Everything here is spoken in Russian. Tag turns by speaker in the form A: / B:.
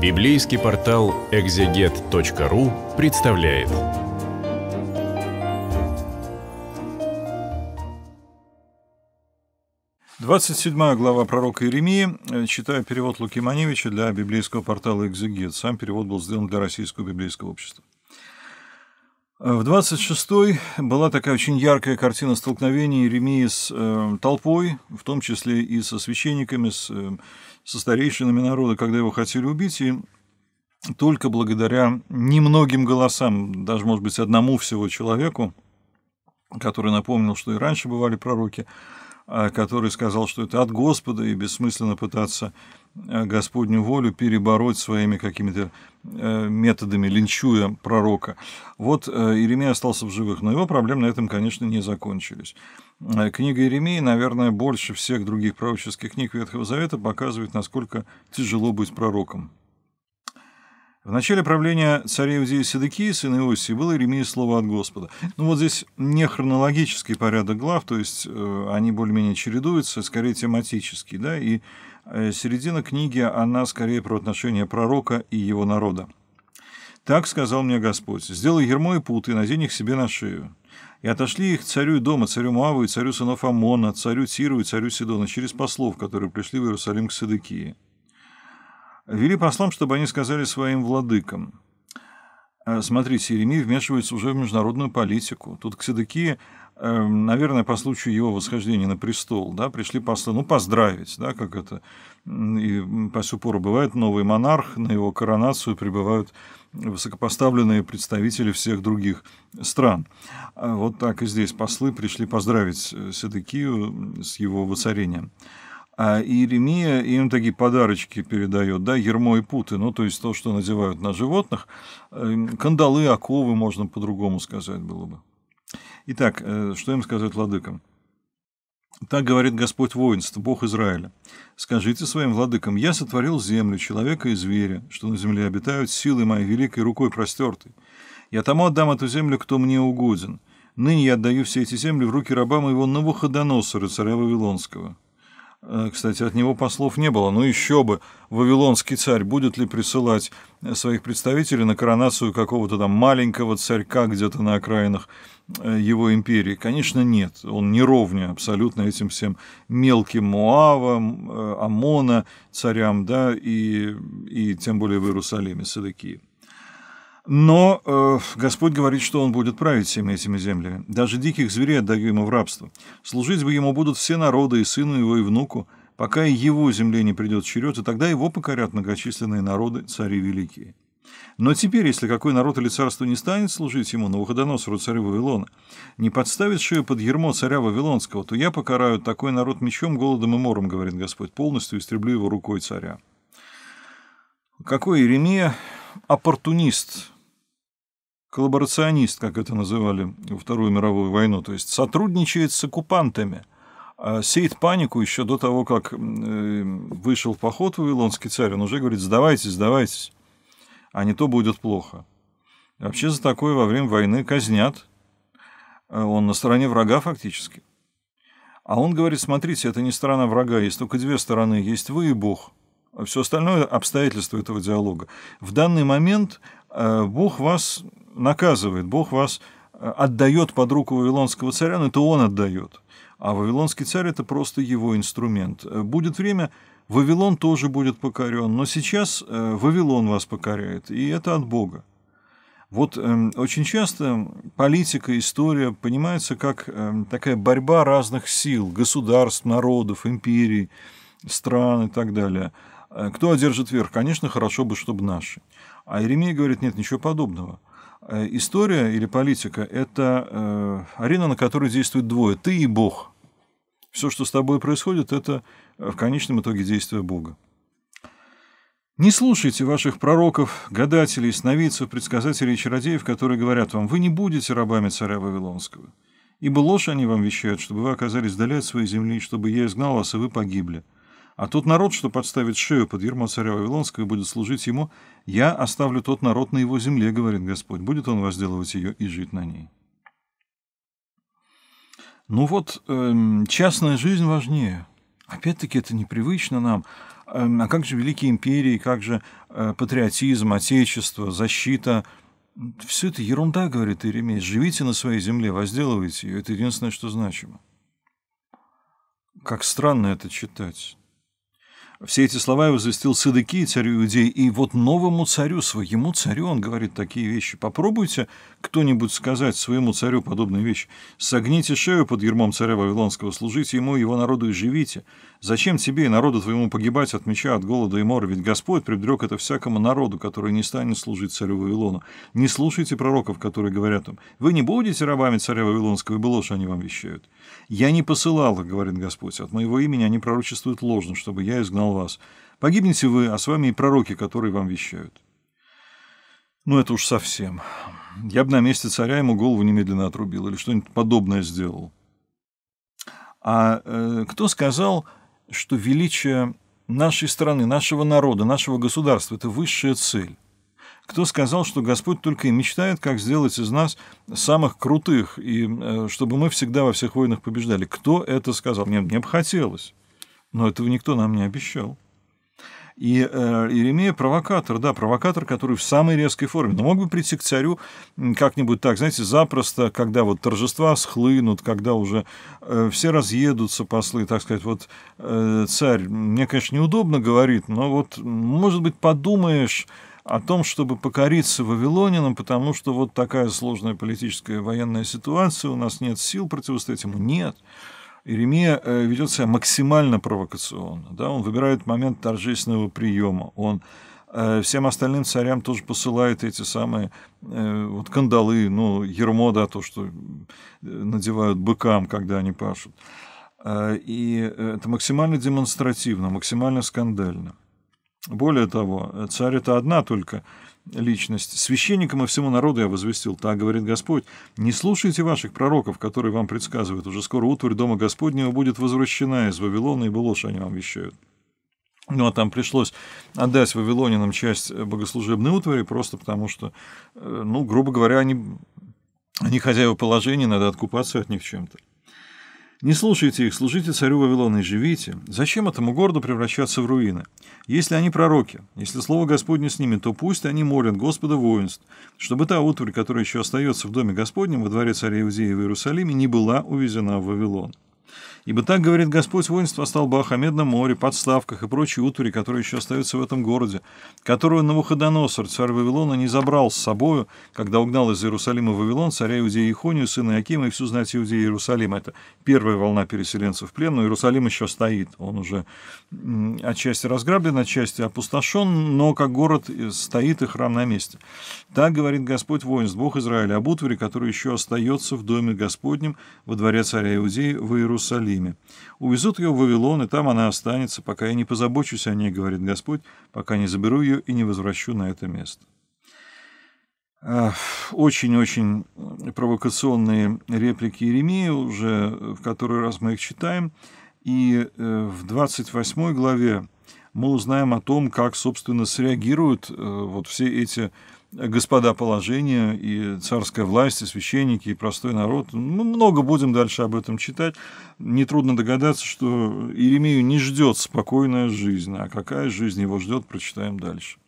A: Библейский портал экзегет.ру представляет. Двадцать седьмая глава пророка Иеремии. Читаю перевод Луки Маневича для библейского портала «Экзегет». Сам перевод был сделан для Российского библейского общества. В 26-й была такая очень яркая картина столкновений Еремии с э, толпой, в том числе и со священниками, с, э, со старейшинами народа, когда его хотели убить, и только благодаря немногим голосам, даже, может быть, одному всего человеку, который напомнил, что и раньше бывали пророки, а который сказал, что это от Господа, и бессмысленно пытаться Э, Господню волю перебороть своими какими-то э, методами, линчуя пророка. Вот э, Иеремия остался в живых, но его проблемы на этом, конечно, не закончились. Книга Иеремии, наверное, больше всех других пророческих книг Ветхого Завета показывает, насколько тяжело быть пророком. В начале правления царя Иудея Седыкии, сына Иосии, было Иеремии слово от Господа. Ну вот здесь не хронологический порядок глав, то есть э, они более-менее чередуются, скорее тематические, да, и Э, середина книги, она скорее про отношения пророка и его народа. «Так сказал мне Господь, сделай ермо и путы, надень их себе на шею. И отошли их царю дома, царю Моаву и царю сынов Амона, царю Тиру и царю Сидона, через послов, которые пришли в Иерусалим к Садыкии. Вели послам, чтобы они сказали своим владыкам. «Э, смотрите, Иеремия вмешивается уже в международную политику. Тут к Садыкии Эм, наверное, по случаю его восхождения на престол, да, пришли послы, ну, поздравить, да, как это и по сю пору бывает, новый монарх, на его коронацию прибывают высокопоставленные представители всех других стран. А вот так и здесь послы пришли поздравить э, Седыкию с его воцарением. А Иеремия им такие подарочки передает, да, ермо и путы, ну, то есть то, что надевают на животных, эм, кандалы, оковы, можно по-другому сказать было бы. Итак, э, что им сказать владыкам? Так говорит Господь воинств, Бог Израиля. Скажите своим владыкам, я сотворил землю, человека и зверя, что на земле обитают силы моей великой рукой простертой. Я тому отдам эту землю, кто мне угоден. Ныне я отдаю все эти земли в руки раба моего Навуходоносора, царя Вавилонского. Э, кстати, от него послов не было. Ну еще бы, вавилонский царь будет ли присылать э, своих представителей на коронацию какого-то там маленького царька где-то на окраинах э, его империи? Конечно, нет. Он не ровня абсолютно этим всем мелким Муавам, Амона, царям, да, и, и тем более в Иерусалиме, Садыкии. Но э, Господь говорит, что Он будет править всеми этими землями. Даже диких зверей отдаю ему в рабство. Служить бы ему будут все народы, и сыну его, и внуку, пока и его земле не придет черед, и тогда его покорят многочисленные народы, цари великие. Но теперь, если какой народ или царство не станет служить ему, на Навуходоносору, царю Вавилона, не подставит под ермо царя Вавилонского, то я покараю такой народ мечом, голодом и мором, говорит Господь, полностью истреблю его рукой царя. Какой Иеремия оппортунист, коллаборационист, как это называли во Вторую мировую войну, то есть сотрудничает с оккупантами, а сеет панику еще до того, как э, вышел в поход Вавилонский царь, он уже говорит, сдавайтесь, сдавайтесь, а не то будет плохо. Вообще за такое во время войны казнят, э, он на стороне врага фактически. А он говорит, смотрите, это не сторона врага, есть только две стороны, есть вы и Бог – а Все остальное – обстоятельства этого диалога. В данный момент э, Бог вас наказывает, Бог вас э, отдает под руку вавилонского царя, но это он отдает. А вавилонский царь – это просто его инструмент. Э, будет время, Вавилон тоже будет покорен, но сейчас Вавилон вас покоряет, и это от Бога. Вот э, очень часто политика, история понимается как э, такая борьба разных сил, государств, народов, империй, стран и так далее – Э, кто одержит верх? Конечно, хорошо бы, чтобы наши. А Еремей говорит, нет, ничего подобного. Э, история или политика – это э, арена, на которой действуют двое – ты и Бог. Все, что с тобой происходит, это в конечном итоге действие Бога. Не слушайте ваших пророков, гадателей, сновидцев, предсказателей и чародеев, которые говорят вам, вы не будете рабами царя Вавилонского. Ибо ложь они вам вещают, чтобы вы оказались вдали от своей земли, чтобы я изгнал вас, и вы погибли. А тот народ, что подставит шею под ермо царя Вавилонского и будет служить ему, я оставлю тот народ на его земле, говорит Господь, будет он возделывать ее и жить на ней. Ну вот, эм, частная жизнь важнее. Опять-таки это непривычно нам. Эм, а как же великие империи, как же э, патриотизм, отечество, защита? Все это ерунда, говорит Иеремей. Живите на своей земле, возделывайте ее. Это единственное, что значимо. Как странно это читать. Все эти слова его возвестил Садыки, царю иудеи и вот новому царю, своему царю, он говорит такие вещи. Попробуйте кто-нибудь сказать своему царю подобные вещи. Согните шею под ермом царя Вавилонского, служите ему и его народу и живите. Зачем тебе и народу твоему погибать от меча, от голода и мора? Ведь Господь предрек это всякому народу, который не станет служить царю Вавилону. Не слушайте пророков, которые говорят им, вы не будете рабами царя Вавилонского, и было ложь они вам вещают. Я не посылал их, говорит Господь, от моего имени они пророчествуют ложно, чтобы я изгнал прогнал вас. Погибнете вы, а с вами и пророки, которые вам вещают. Ну, это уж совсем. Я бы на месте царя ему голову немедленно отрубил или что-нибудь подобное сделал. А э, кто сказал, что величие нашей страны, нашего народа, нашего государства – это высшая цель? Кто сказал, что Господь только и мечтает, как сделать из нас самых крутых, и э, чтобы мы всегда во всех войнах побеждали? Кто это сказал? Мне, мне бы хотелось. Но этого никто нам не обещал. И э, Иеремия провокатор, да, провокатор, который в самой резкой форме. Но мог бы прийти к царю как-нибудь так, знаете, запросто, когда вот торжества схлынут, когда уже э, все разъедутся послы, так сказать, вот э, царь, мне, конечно, неудобно говорит, но вот, может быть, подумаешь о том, чтобы покориться вавилонинам, потому что вот такая сложная политическая военная ситуация, у нас нет сил противостоять ему. Нет. Нет. Иеремия э, ведет себя максимально провокационно. Да? Он выбирает момент торжественного приема. Он э, всем остальным царям тоже посылает эти самые э, вот кандалы, ну, ермо, да, то, что надевают быкам, когда они пашут. И это максимально демонстративно, максимально скандально. Более того, царь – это одна только личность. Священникам и всему народу я возвестил, так говорит Господь, не слушайте ваших пророков, которые вам предсказывают, уже скоро утварь дома Господнего будет возвращена из Вавилона, и Булоша они вам вещают. Ну, а там пришлось отдать вавилонинам часть богослужебной утвари, просто потому что, э, ну, грубо говоря, они, они хозяева положения, надо откупаться от них чем-то. Не слушайте их, служите царю Вавилона и живите. Зачем этому городу превращаться в руины? Если они пророки, если слово Господне с ними, то пусть они молят Господа воинств, чтобы та утварь, которая еще остается в доме Господнем во дворе царя Иудея в Иерусалиме, не была увезена в Вавилон. Ибо так говорит Господь воинство о столбах, о море, подставках и прочие утвари, которые еще остаются в этом городе, которую Навуходоносор, царь Вавилона, не забрал с собою, когда угнал из Иерусалима Вавилон царя Иудея Ихонию, сына Акима и всю знать Иудея Иерусалима. Это первая волна переселенцев в плен, но Иерусалим еще стоит. Он уже отчасти разграблен, отчасти опустошен, но как город э, стоит и храм на месте. Так говорит Господь воинств, Бог Израиля, об утвари, который еще остается в доме Господнем во дворе царя Иудеи в Иерусалиме. Иерусалиме. Увезут ее в Вавилон, и там она останется, пока я не позабочусь о ней, говорит Господь, пока не заберу ее и не возвращу на это место. Очень-очень провокационные реплики Иеремии уже э, в который раз мы их читаем. И э, в 28 главе мы узнаем о том, как, собственно, среагируют э, вот все эти господа положения, и царская власть, и священники, и простой народ. Мы много будем дальше об этом читать. Нетрудно догадаться, что Иеремию не ждет спокойная жизнь, а какая жизнь его ждет, прочитаем дальше.